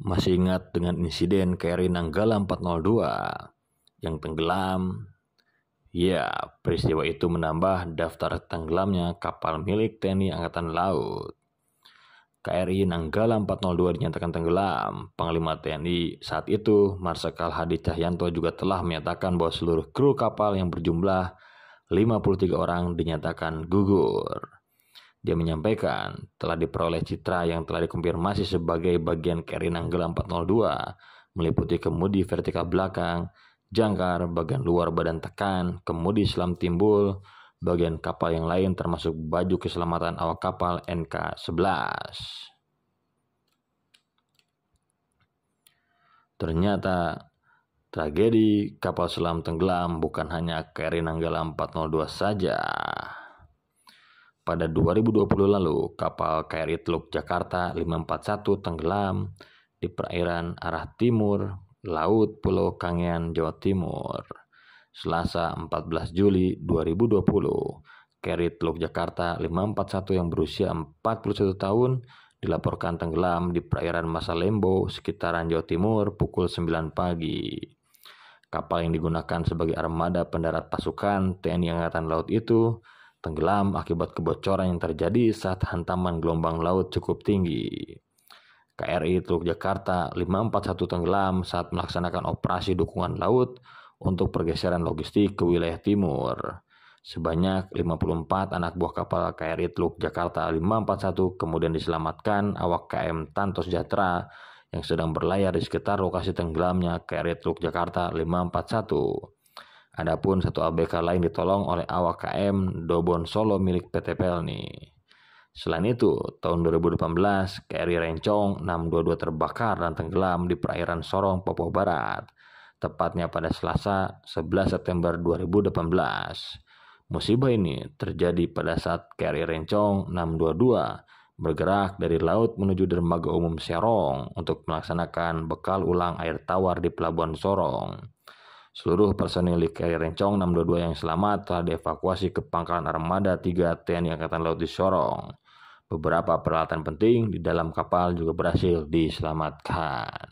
Masih ingat dengan insiden KRI Nanggala 402 yang tenggelam? Ya, peristiwa itu menambah daftar tenggelamnya kapal milik TNI Angkatan Laut. KRI Nanggala 402 dinyatakan tenggelam. Panglima TNI saat itu, Marsikal Hadi Cahyanto juga telah menyatakan bahwa seluruh kru kapal yang berjumlah 53 orang dinyatakan gugur. Dia menyampaikan telah diperoleh citra yang telah dikonfirmasi sebagai bagian carry Nanggala 402, meliputi kemudi vertikal belakang, jangkar, bagian luar badan tekan, kemudi selam timbul, bagian kapal yang lain termasuk baju keselamatan awak kapal NK-11. Ternyata tragedi kapal selam tenggelam bukan hanya kri Nanggala 402 saja. Pada 2020 lalu, kapal KRI Teluk Jakarta 541 tenggelam di perairan arah timur Laut Pulau Kangean, Jawa Timur. Selasa 14 Juli 2020, KRI Teluk Jakarta 541 yang berusia 41 tahun dilaporkan tenggelam di perairan Masa Lembo sekitaran Jawa Timur pukul 9 pagi. Kapal yang digunakan sebagai armada pendarat pasukan TNI Angkatan Laut itu tenggelam akibat kebocoran yang terjadi saat hantaman gelombang laut cukup tinggi. KRI Teluk Jakarta 541 tenggelam saat melaksanakan operasi dukungan laut untuk pergeseran logistik ke wilayah timur. Sebanyak 54 anak buah kapal KRI Teluk Jakarta 541 kemudian diselamatkan awak KM Tanto Sejahtera yang sedang berlayar di sekitar lokasi tenggelamnya KRI Teluk Jakarta 541. Adapun satu ABK lain ditolong oleh awak KM Dobon Solo milik PT Pelni. Selain itu, tahun 2018, KRI Rencong 622 terbakar dan tenggelam di perairan Sorong, Papua Barat, tepatnya pada Selasa 11 September 2018. Musibah ini terjadi pada saat KRI Rencong 622 bergerak dari laut menuju dermaga umum Serong untuk melaksanakan bekal ulang air tawar di Pelabuhan Sorong. Seluruh personil KRI Rencong 622 yang selamat telah dievakuasi ke pangkalan armada 3 TNI Angkatan Laut di Sorong. Beberapa peralatan penting di dalam kapal juga berhasil diselamatkan.